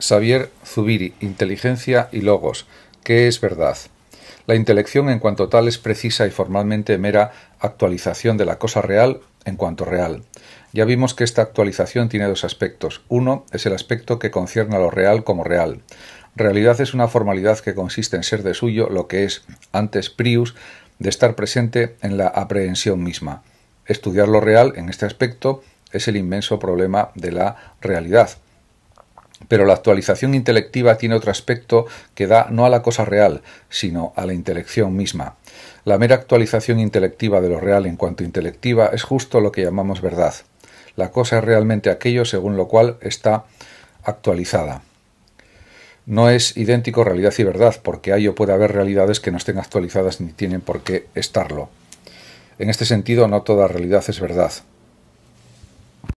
Xavier Zubiri, Inteligencia y Logos. ¿Qué es verdad? La intelección en cuanto tal es precisa y formalmente mera actualización de la cosa real en cuanto real. Ya vimos que esta actualización tiene dos aspectos. Uno es el aspecto que concierne a lo real como real. Realidad es una formalidad que consiste en ser de suyo lo que es, antes prius, de estar presente en la aprehensión misma. Estudiar lo real en este aspecto es el inmenso problema de la realidad, pero la actualización intelectiva tiene otro aspecto que da no a la cosa real, sino a la intelección misma. La mera actualización intelectiva de lo real en cuanto intelectiva es justo lo que llamamos verdad. La cosa es realmente aquello según lo cual está actualizada. No es idéntico realidad y verdad, porque hay o puede haber realidades que no estén actualizadas ni tienen por qué estarlo. En este sentido, no toda realidad es verdad.